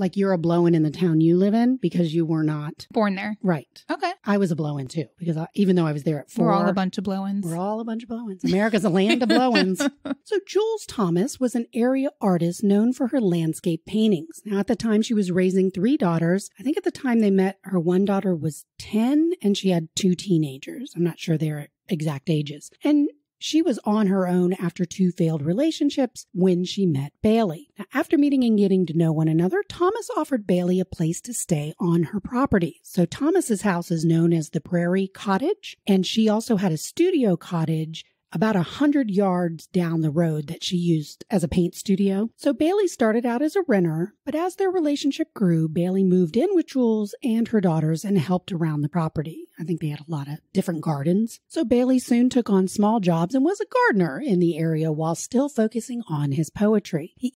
like you're a blow in in the town you live in because you were not born there. Right. Okay. I was a blow in too because I, even though I was there at four, we're all a bunch of blow ins. We're all a bunch of blow ins. America's a land of blow ins. So Jules Thomas was an area artist known for her landscape paintings. Now, at the time, she was raising three daughters. I think at the time they met, her one daughter was 10 and she had two teenagers. I'm not sure they're exact ages. And she was on her own after two failed relationships when she met Bailey. Now, after meeting and getting to know one another, Thomas offered Bailey a place to stay on her property. So Thomas's house is known as the Prairie Cottage, and she also had a studio cottage about a hundred yards down the road that she used as a paint studio. So Bailey started out as a renter, but as their relationship grew, Bailey moved in with Jules and her daughters and helped around the property. I think they had a lot of different gardens. So Bailey soon took on small jobs and was a gardener in the area while still focusing on his poetry. He